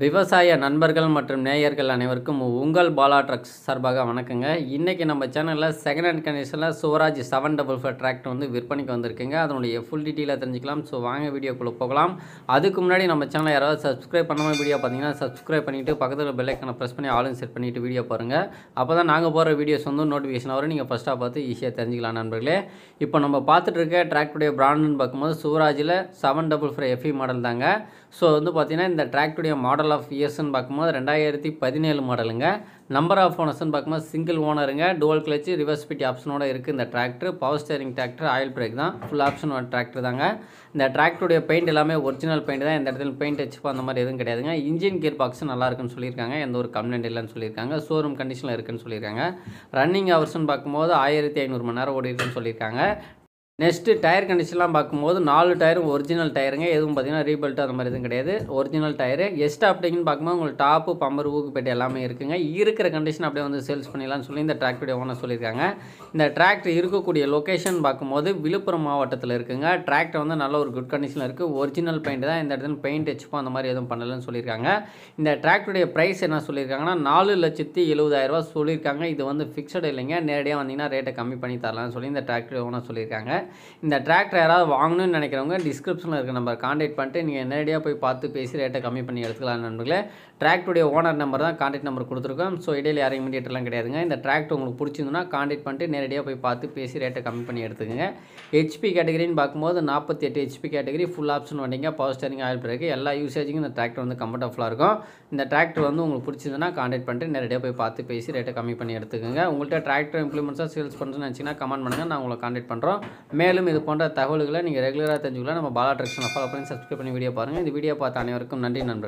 விவசாய நண்பர்கள் மற்றும் நேயர்கள் அனைவருக்கும் உங்கள் பாலா ட்ரக்ஸ் சார்பாக வணக்கங்க இன்றைக்கி நம்ம சேனலில் செகண்ட் ஹேண்ட் கண்டிஷனில் Swaraj seven double five tractor வந்து விற்பனைக்கு வந்திருக்குங்க அதனுடைய ஃபுல் டீட்டெயிலாக தெரிஞ்சுக்கலாம் ஸோ வாங்க வீடியோக்குள்ளே போகலாம் அதுக்கு முன்னாடி நம்ம சேனலை யாராவது சப்ஸ்கிரைப் பண்ணாமல் வீடியோ பார்த்தீங்கன்னா சப்ஸ்கிரைப் பண்ணிவிட்டு பக்கத்தில் பெல்லைக்கனை ப்ரெஸ் பண்ணி ஆளும் செட் பண்ணிவிட்டு வீடியோ பாருங்கள் அப்போ தான் நாங்கள் போகிற வீடியோஸ் வந்து நோட்டிஃபிகேஷன் வரும் நீங்கள் ஃபஸ்ட்டாக பார்த்து ஈஸியாக தெரிஞ்சுக்கலாம் நண்பர்களே இப்போ நம்ம பார்த்துட்டு இருக்க டிராக்டருடைய பிராண்டுன்னு பார்க்கும்போது சுவராஜில் seven double five FE model தாங்க ஸோ வந்து பார்த்திங்கன்னா இந்த டிராக்டருடைய மாடல் மாடல் ஆஃப் இயர்ஸ்ன்னு பார்க்கும்போது ரெண்டாயிரத்தி பதினேழு மாடலுங்க நம்பர் ஆஃப் ஓனர்ஸ்னு பார்க்கும்போது சிங்கிள் ஓனருங்க டுவல் கிளச்சு ரிவர்ஸ் ஆப்ஷனோட இருக்குது இந்த tractor power steering tractor oil brake தான் ஃபுல் ஆப்ஷன் டிராக்டர் தாங்க இந்த டிராக்டருடைய பெயிண்ட் எல்லாமே ஒரிஜினல் பெயிண்ட் தான் இந்த இடத்துல பெயிண்ட் அச்சுப்போ அந்த மாதிரி எதுவும் கிடையாதுங்க இன்ஜின் கியர் பாக்ஸ் நல்லா இருக்குன்னு சொல்லியிருக்காங்க எந்த ஒரு கம்ப்ளைண்ட் இல்லைன்னு சொல்லியிருக்காங்க ஷோரூம் கண்டிஷனில் இருக்குன்னு சொல்லியிருக்காங்க ரன்னிங் ஹவர்ஸ்னு பார்க்கும்போது ஆயிரத்தி ஐநூறு மணி நேரம் இருக்குன்னு சொல்லியிருக்காங்க நெக்ஸ்ட்டு டயர் கண்டிஷன்லாம் பார்க்கும்போது நாலு டயரும் ஒரிஜினல் டயருங்க எதுவும் பார்த்தீங்கன்னா ரீபெல்ட் அந்த மாதிரி எதுவும் கிடையாது ஒரிஜினல் டயரு எஸ்ட் அப்படிங்கன்னு பார்க்கும்போது உங்களுக்கு டாப்பு பம்பர் ஊக்குப்பேட்டை எல்லாமே இருக்குங்க இருக்கிற கண்டிஷன் அப்படியே வந்து சேல்ஸ் பண்ணிடலாம்னு சொல்லி இந்த டிராக்டருடைய ஓனர் சொல்லியிருக்காங்க இந்த டிராக்டர் இருக்கக்கூடிய லொக்கேஷன் பார்க்கும்போது விழுப்புரம் மாவட்டத்தில் இருக்குங்க டிராக்டர் வந்து நல்ல ஒரு குட் கண்டிஷனில் இருக்குது ஒரிஜினல் பெயிண்ட் தான் இந்த இடத்துல பெயிண்ட் வச்சுப்போம் அந்த மாதிரி எதுவும் பண்ணலன்னு சொல்லியிருக்காங்க இந்த டிராக்டருடைய ப்ரைஸ் என்ன சொல்லியிருக்காங்கன்னா நாலு லட்சத்தி எழுபதாயிரரூவா சொல்லியிருக்காங்க இது வந்து ஃபிக்ஸடு இல்லைங்க நேரடியாக வந்தீங்கன்னா ரேட்டை கம்மி பண்ணி தரலாம்னு சொல்லி இந்த டிராக்டர் ஓனர் சொல்லியிருக்காங்க இந்த டிராக்டர் யாராவது வாங்கணும்னு நினைக்கிறவங்க டிஸ்கிரிப்ஷனில் இருக்க நம்பர் காண்டாக்ட் பண்ணிட்டு நீங்கள் நேரடியாக போய் பார்த்து பேசி ரேட்டை கம்மி பண்ணி எடுத்துக்கலாம் நண்பர்களே டிராக்டருடைய ஓனர் நம்பர் தான் காண்டாக்ட் நம்பர் கொடுத்துருக்கோம் ஸோ இடையில யாரையும் இமீடியட்லாம் கிடையாதுங்க இந்த டிராக்டர் உங்களுக்கு பிடிச்சிருந்துன்னா காண்டாக்ட் பண்ணிட்டு நேரடியாக போய் பார்த்து பேசி ரேட்டை கம்மி பண்ணி எடுத்துக்கோங்க ஹெச்பி கேட்டகரின்னு பார்க்கும்போது நாற்பத்தி எட்டு ஹெச்பி கேட்டகரி ஃபுல் ஆப்ஷன் வந்தீங்க பவர் ஸ்டேரிங் ஆயில் பிறகு எல்லா யூசேஜுக்கும் இந்த டிராக்டர் வந்து கம்ஃபர்டபுளாக இருக்கும் இந்த டிராக்டர் வந்து உங்களுக்கு பிடிச்சிருந்ததுன்னா காண்டாக்ட் பண்ணிட்டு நேரடியாக போய் பார்த்து பேசி ரேட்டை கம்மி பண்ணி எடுத்துக்கோங்க உங்கள்கிட்ட டிராக்டர் இம்ப்ளிமெண்ட்ஸாக சேல்ஸ் பண்ணுறதுன்னு நினச்சிங்கன்னா கமெண்ட் பண்ணுங்கள் நான் உங்களை காண்டாக்ட் பண்ணுறோம் மேலும் இது போன்ற தகவல்களை நீங்கள் ரெகுலராக தெரிஞ்சுக்கலாம் நம்ம பாலா ட்ரெக்ஷன் அப்பா அப்படின்னு சப்ஸ்கிரைப் பண்ணி வீடியோ பாருங்கள் இந்த வீடியோ பார்த்த அனைவருக்கும் நன்றி நண்பர்கள்